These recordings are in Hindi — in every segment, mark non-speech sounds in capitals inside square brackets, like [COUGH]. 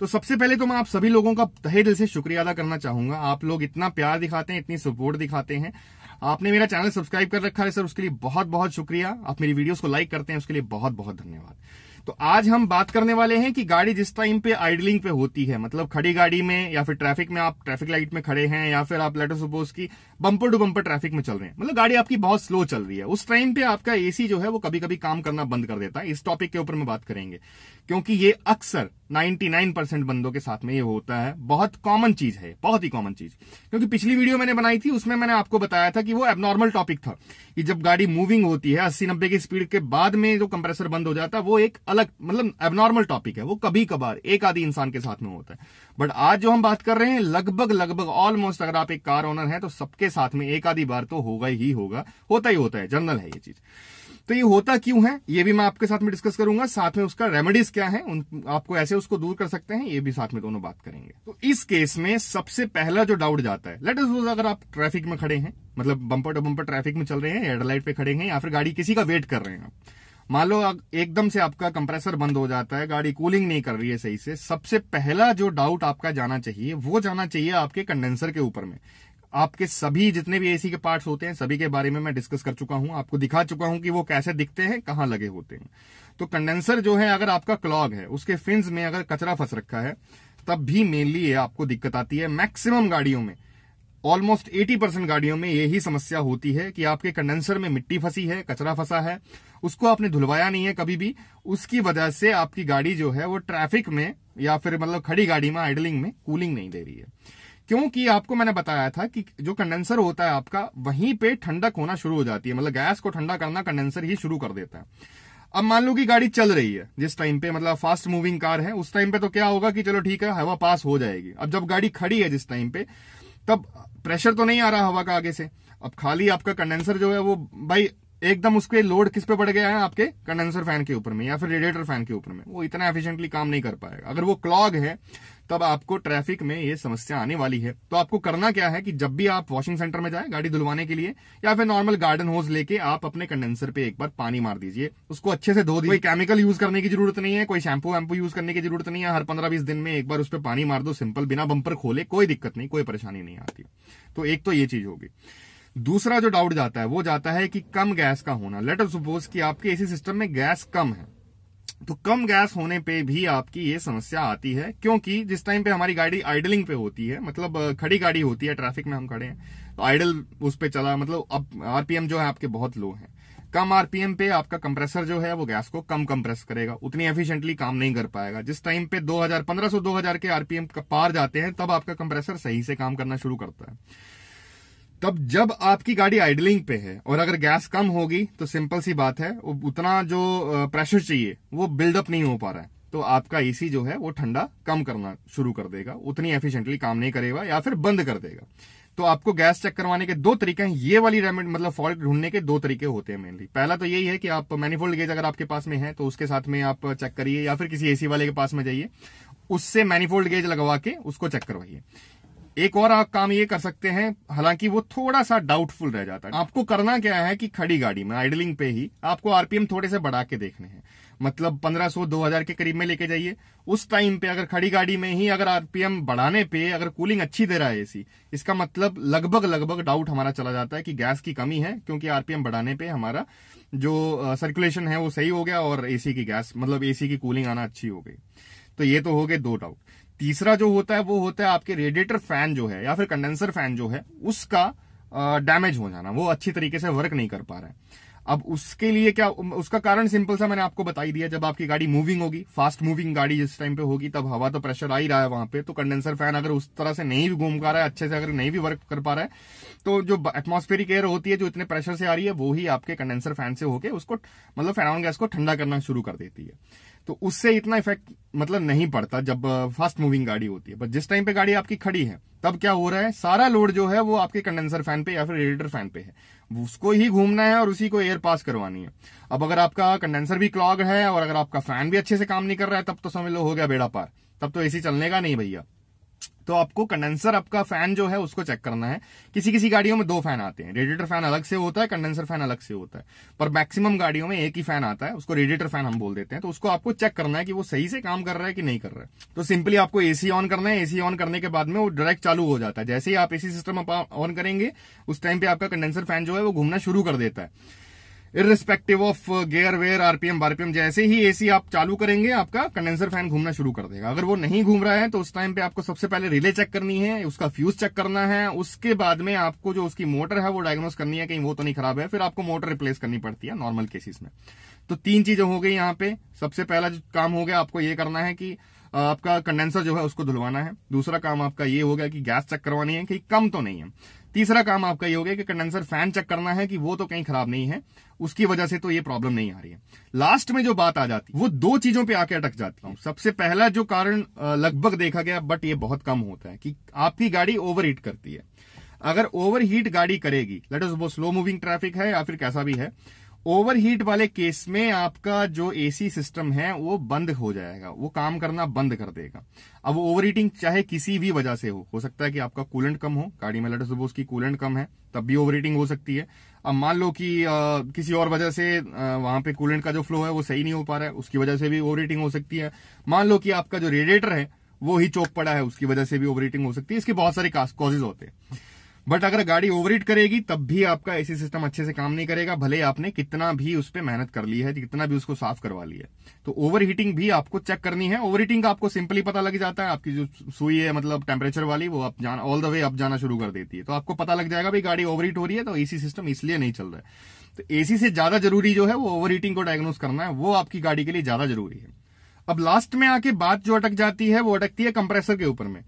तो सबसे पहले तो मैं आप सभी लोगों का तहे दिल से शुक्रिया अदा करना चाहूंगा आप लोग इतना प्यार दिखाते हैं इतनी सपोर्ट दिखाते हैं आपने मेरा चैनल सब्सक्राइब कर रखा है सर उसके लिए बहुत बहुत शुक्रिया आप मेरी वीडियोस को लाइक करते हैं उसके लिए बहुत बहुत धन्यवाद तो आज हम बात करने वाले हैं कि गाड़ी जिस टाइम पे आइडलिंग पे होती है मतलब खड़ी गाड़ी में या फिर ट्रैफिक में आप ट्रैफिक लाइट में खड़े हैं या फिर आप लेटर सपोज की बंपर टू बंपर ट्रैफिक में चल रहे हैं मतलब गाड़ी आपकी बहुत स्लो चल रही है उस टाइम पे आपका एसी जो है वो कभी कभी काम करना बंद कर देता है इस टॉपिक के ऊपर में बात करेंगे क्योंकि ये अक्सर 99 परसेंट बंदों के साथ में ये होता है बहुत कॉमन चीज है बहुत ही कॉमन चीज क्योंकि पिछली वीडियो मैंने बनाई थी उसमें मैंने आपको बताया था कि वो एबनॉर्मल टॉपिक था कि जब गाड़ी मूविंग होती है अस्सी नब्बे की स्पीड के बाद में जो कंप्रेसर बंद हो जाता है वो एक अलग मतलब एबनॉर्मल टॉपिक है वो कभी कभार एक आदि इंसान के साथ में होता है बट आज जो हम बात कर रहे हैं लगभग लगभग ऑलमोस्ट अगर आप एक कार ओनर हैं तो सबके साथ में एक आधी बार तो होगा ही होगा होता ही होता है जनरल है ये चीज तो ये होता क्यों है ये भी मैं आपके साथ में डिस्कस करूंगा साथ में उसका रेमेडीज क्या है उन, आपको ऐसे उसको दूर कर सकते हैं ये भी साथ में दोनों बात करेंगे तो इस केस में सबसे पहला जो डाउट जाता है लेट सपोज अगर आप ट्रैफिक में खड़े हैं मतलब बम्पर टू बम्पर ट्रैफिक में चल रहे हैं हेडलाइट पे खड़े हैं या फिर गाड़ी किसी का वेट कर रहे हैं आप मान लो एकदम से आपका कंप्रेसर बंद हो जाता है गाड़ी कूलिंग नहीं कर रही है सही से सबसे पहला जो डाउट आपका जाना चाहिए वो जाना चाहिए आपके कंडेंसर के ऊपर में आपके सभी जितने भी एसी के पार्ट्स होते हैं सभी के बारे में मैं डिस्कस कर चुका हूं आपको दिखा चुका हूं कि वो कैसे दिखते हैं कहां लगे होते हैं तो कंडेंसर जो है अगर आपका क्लॉग है उसके फिंस में अगर कचरा फंस रखा है तब भी मेनली ये आपको दिक्कत आती है मैक्सिमम गाड़ियों में ऑलमोस्ट 80 परसेंट गाड़ियों में यही समस्या होती है कि आपके कंडेंसर में मिट्टी फंसी है कचरा फंसा है उसको आपने धुलवाया नहीं है कभी भी उसकी वजह से आपकी गाड़ी जो है वो ट्रैफिक में या फिर मतलब खड़ी गाड़ी में आइडलिंग में कूलिंग नहीं दे रही है क्योंकि आपको मैंने बताया था कि जो कंडेंसर होता है आपका वहीं पे ठंडक होना शुरू हो जाती है मतलब गैस को ठंडा करना कंडेंसर ही शुरू कर देता है अब मान लो कि गाड़ी चल रही है जिस टाइम पे मतलब फास्ट मूविंग कार है उस टाइम पे तो क्या होगा कि चलो ठीक है हवा पास हो जाएगी अब जब गाड़ी खड़ी है जिस टाइम पे तब प्रेशर तो नहीं आ रहा हवा का आगे से अब खाली आपका कंडेंसर जो है वो भाई एकदम उसके लोड किस पे पड़ गया है आपके कंडेंसर फैन के ऊपर में या फिर रेडिएटर फैन के ऊपर में वो इतना एफिशिएंटली काम नहीं कर पाएगा अगर वो क्लॉग है तब आपको ट्रैफिक में ये समस्या आने वाली है तो आपको करना क्या है कि जब भी आप वॉशिंग सेंटर में जाए गाड़ी धुलवाने के लिए या फिर नॉर्मल गार्डन होज लेके आप अपने कंडेंसर पे एक बार पानी मार दीजिए उसको अच्छे से धो दीजिए कोई केमिकल यूज करने की जरूरत नहीं है कोई शैम्पू वैम्पू यूज करने की जरूरत नहीं है हर पंद्रह बीस दिन में एक बार उस पर पानी मार दो सिंपल बिना बंपर खोले कोई दिक्कत नहीं कोई परेशानी नहीं आती तो एक तो ये चीज होगी दूसरा जो डाउट जाता है वो जाता है कि कम गैस का होना लेट अस सपोज कि आपके एसी सिस्टम में गैस कम है तो कम गैस होने पे भी आपकी ये समस्या आती है क्योंकि जिस टाइम पे हमारी गाड़ी आइडलिंग पे होती है मतलब खड़ी गाड़ी होती है ट्रैफिक में हम खड़े हैं तो आइडल उस पर चला मतलब अब आरपीएम जो है आपके बहुत लो है कम आरपीएम पे आपका कंप्रेसर जो है वो गैस को कम कंप्रेस करेगा उतनी एफिशिएंटली काम नहीं कर पाएगा जिस टाइम पे 2000 1500 2000 के आरपीएम का पार जाते हैं तब आपका कंप्रेसर सही से काम करना शुरू करता है तब जब आपकी गाड़ी आइडलिंग पे है और अगर गैस कम होगी तो सिंपल सी बात है उतना जो प्रेशर चाहिए वो बिल्डअप नहीं हो पा रहा है तो आपका एसी जो है वो ठंडा कम करना शुरू कर देगा उतनी एफिशिएंटली काम नहीं करेगा या फिर बंद कर देगा तो आपको गैस चेक करवाने के दो तरीके हैं ये वाली रेमेड मतलब फॉल्ट ढूंढने के दो तरीके होते हैं मेनली पहला तो यही है कि आप मैनिफोल्ड गेज अगर आपके पास में है तो उसके साथ में आप चेक करिए या फिर किसी एसी वाले के पास में जाइए उससे मैनिफोल्ड गेज लगवा के उसको चेक करवाइए एक और आप काम ये कर सकते हैं हालांकि वो थोड़ा सा डाउटफुल रह जाता है आपको करना क्या है कि खड़ी गाड़ी में आइडलिंग पे ही आपको आरपीएम थोड़े से बढ़ा के देखने हैं मतलब 1500 2000 के करीब में लेके जाइए उस टाइम पे अगर खड़ी गाड़ी में ही अगर आरपीएम बढ़ाने पे अगर कूलिंग अच्छी दे रहा है एसी इसका मतलब लगभग लगभग डाउट हमारा चला जाता है कि गैस की कमी है क्योंकि आरपीएम बढ़ाने पे हमारा जो सर्कुलेशन है वो सही हो गया और एसी की गैस मतलब एसी की कूलिंग आना अच्छी हो गई तो ये तो हो गए दो डाउट तीसरा जो होता है वो होता है आपके रेडिएटर फैन जो है या फिर कंडेंसर फैन जो है उसका डैमेज हो जाना वो अच्छी तरीके से वर्क नहीं कर पा रहा है अब उसके लिए क्या उसका कारण सिंपल सा मैंने आपको बताई दिया जब आपकी गाड़ी मूविंग होगी फास्ट मूविंग गाड़ी जिस टाइम पे होगी तब हवा तो प्रेशर आ ही रहा है वहां पे तो कंडेंसर फैन अगर उस तरह से नहीं भी घूम पा रहा है अच्छे से अगर नहीं भी वर्क कर पा रहा है तो जो एटमोस्फेरिक एयर होती है जो इतने प्रेशर से आ रही है वो ही आपके कंडेंसर फैन से होकर उसको मतलब फैन गैस को ठंडा करना शुरू कर देती है तो उससे इतना इफेक्ट मतलब नहीं पड़ता जब फास्ट मूविंग गाड़ी होती है बट जिस टाइम पे गाड़ी आपकी खड़ी है तब क्या हो रहा है सारा लोड जो है वो आपके कंडेंसर फैन पे या फिर रेडिएटर फैन पे है उसको ही घूमना है और उसी को एयर पास करवानी है अब अगर आपका कंडेंसर भी क्लॉग है और अगर आपका फैन भी अच्छे से काम नहीं कर रहा है तब तो समझ लो हो गया बेड़ा पार तब तो एसी चलने का नहीं भैया तो आपको कंडेंसर आपका फैन जो है उसको चेक करना है किसी किसी गाड़ियों में दो फैन आते हैं रेडिएटर फैन अलग से होता है कंडेंसर फैन अलग से होता है पर मैक्सिमम गाड़ियों में एक ही फैन आता है उसको रेडिएटर फैन हम बोल देते हैं तो उसको आपको चेक करना है कि वो सही से काम कर रहा है कि नहीं कर रहा है तो सिंपली आपको एसी ऑन करना है एसी ऑन करने के बाद में वो डायरेक्ट चालू हो जाता है जैसे ही आप एसी सिस्टम ऑन करेंगे उस टाइम पे आपका कंडेंसर फैन जो है वो घूमना शुरू कर देता है irrespective of gear where RPM बारपीएम जैसे ही एसी आप चालू करेंगे आपका कंडेंसर फैन घूमना शुरू कर देगा अगर वो नहीं घूम रहा है तो उस टाइम पे आपको सबसे पहले रिले चेक करनी है उसका फ्यूज चेक करना है उसके बाद में आपको जो उसकी मोटर है वो डायग्नोस करनी है कहीं वो तो नहीं खराब है फिर आपको मोटर रिप्लेस करनी पड़ती है नॉर्मल केसेस में तो तीन चीजें हो गई यहाँ पे सबसे पहला जो काम हो गया आपको ये करना है कि uh, आपका कंडेंसर जो है उसको धुलवाना है दूसरा काम आपका ये हो गया कि गैस चेक करवानी है कि कम तो नहीं है तीसरा काम आपका ये हो गया कि कंडेंसर फैन चेक करना है कि वो तो कहीं खराब नहीं है उसकी वजह से तो ये प्रॉब्लम नहीं आ रही है लास्ट में जो बात आ जाती है वो दो चीजों पे आके अटक जाती है सबसे पहला जो कारण लगभग देखा गया बट ये बहुत कम होता है कि आपकी गाड़ी ओवर करती है अगर ओवर गाड़ी करेगी लेट वो स्लो मूविंग ट्रैफिक है या फिर कैसा भी है ओवरहीट वाले केस में आपका जो एसी सिस्टम है वो बंद हो जाएगा वो काम करना बंद कर देगा अब ओवर हीटिंग चाहे किसी भी वजह से हो हो सकता है कि आपका कूलेंट कम हो गाड़ी में लेटर सपोज की कूलेंट कम है तब भी ओवर हीटिंग हो सकती है अब मान लो कि आ, किसी और वजह से आ, वहां पे कूलेंट का जो फ्लो है वो सही नहीं हो पा रहा है उसकी वजह से भी ओवर हीटिंग हो सकती है मान लो कि आपका जो रेडिएटर है वो ही चौक पड़ा है उसकी वजह से भी ओवर हीटिंग हो सकती है इसके बहुत सारे कॉजेज होते हैं बट अगर गाड़ी ओवर करेगी तब भी आपका एसी सिस्टम अच्छे से काम नहीं करेगा भले आपने कितना भी उस पर मेहनत कर ली है कितना भी उसको साफ करवा लिया है तो ओवर हीटिंग भी आपको चेक करनी है ओवर हीटिंग का आपको सिंपली पता लग जाता है आपकी जो सुई है मतलब टेम्परेचर वाली वो आप जाना ऑल द वे अप जाना शुरू कर देती है तो आपको पता लग जाएगा भाई गाड़ी ओवर हीट हो रही है तो एसी सिस्टम इसलिए नहीं चल रहा है तो एसी से ज्यादा जरूरी जो है वो ओवर हीटिंग को डायग्नोज करना है वो आपकी गाड़ी के लिए ज्यादा जरूरी है अब लास्ट में आके बात जो अटक जाती है वो अटकती है कंप्रेसर के ऊपर में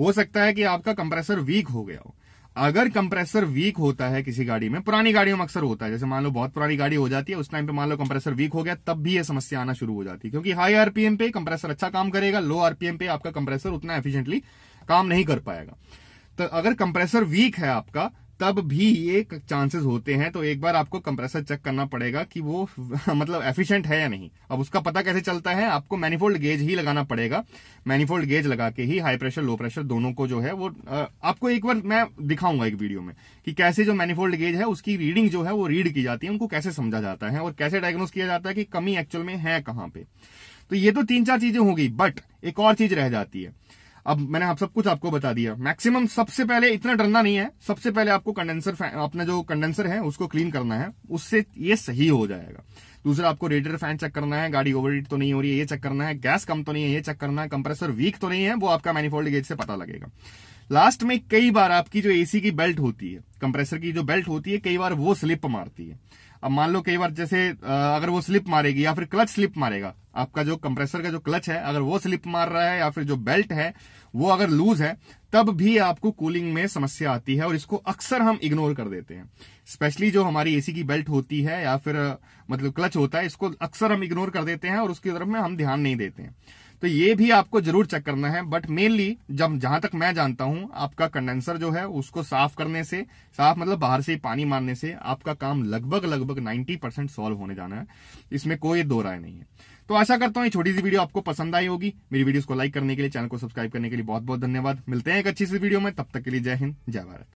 हो सकता है कि आपका कंप्रेसर वीक हो गया हो अगर कंप्रेसर वीक होता है किसी गाड़ी में पुरानी गाड़ियों में अक्सर होता है जैसे मान लो बहुत पुरानी गाड़ी हो जाती है उस टाइम पे मान लो कंप्रेसर वीक हो गया तब भी ये समस्या आना शुरू हो जाती है क्योंकि हाई आरपीएम पे कंप्रेसर अच्छा काम करेगा लो आरपीएम पे आपका कंप्रेसर उतना एफिशिएंटली काम नहीं कर पाएगा तो अगर कंप्रेसर वीक है आपका तब भी ये चांसेस होते हैं तो एक बार आपको कंप्रेसर चेक करना पड़ेगा कि वो [LAUGHS] मतलब एफिशिएंट है या नहीं अब उसका पता कैसे चलता है आपको मैनिफोल्ड गेज ही लगाना पड़ेगा मैनिफोल्ड गेज लगा के ही हाई प्रेशर लो प्रेशर दोनों को जो है वो आपको एक बार मैं दिखाऊंगा एक वीडियो में कि कैसे जो मैनिफोल्ड गेज है उसकी रीडिंग जो है वो रीड की जाती है उनको कैसे समझा जाता है और कैसे डायग्नोस किया जाता है कि कमी एक्चुअल में है कहां पे तो ये तो तीन चार चीजें होगी बट एक और चीज रह जाती है अब मैंने आप सब कुछ आपको बता दिया मैक्सिमम सबसे पहले इतना डरना नहीं है सबसे पहले आपको कंडेंसर अपना जो कंडेंसर है उसको क्लीन करना है उससे ये सही हो जाएगा दूसरा आपको रेडियर फैन चेक करना है गाड़ी ओवर तो नहीं हो रही है ये चेक करना है गैस कम तो नहीं है ये चेक करना है कंप्रेसर वीक तो नहीं है वो आपका मैनिफोल्ड गेज से पता लगेगा लास्ट में कई बार आपकी जो एसी की बेल्ट होती है कंप्रेसर की जो बेल्ट होती है कई बार वो स्लिप मारती है अब मान लो कई बार जैसे अगर वो स्लिप मारेगी या फिर क्लच स्लिप मारेगा आपका जो कंप्रेसर का जो क्लच है अगर वो स्लिप मार रहा है या फिर जो बेल्ट है वो अगर लूज है तब भी आपको कूलिंग में समस्या आती है और इसको अक्सर हम इग्नोर कर देते हैं स्पेशली जो हमारी एसी की बेल्ट होती है या फिर मतलब क्लच होता है इसको अक्सर हम इग्नोर कर देते हैं और उसकी तरफ में हम ध्यान नहीं देते हैं तो ये भी आपको जरूर चेक करना है बट मेनली जब जहां तक मैं जानता हूं आपका कंडेंसर जो है उसको साफ करने से साफ मतलब बाहर से पानी मारने से आपका काम लगभग लगभग 90 परसेंट सॉल्व होने जाना है इसमें कोई दो राय नहीं है तो आशा करता हूं ये छोटी सी वीडियो आपको पसंद आई होगी मेरी वीडियो को लाइक करने के लिए चैनल को सब्सक्राइब करने के लिए बहुत बहुत धन्यवाद मिलते हैं एक अच्छी सी वीडियो में तब तक के लिए जय हिंद जय भारत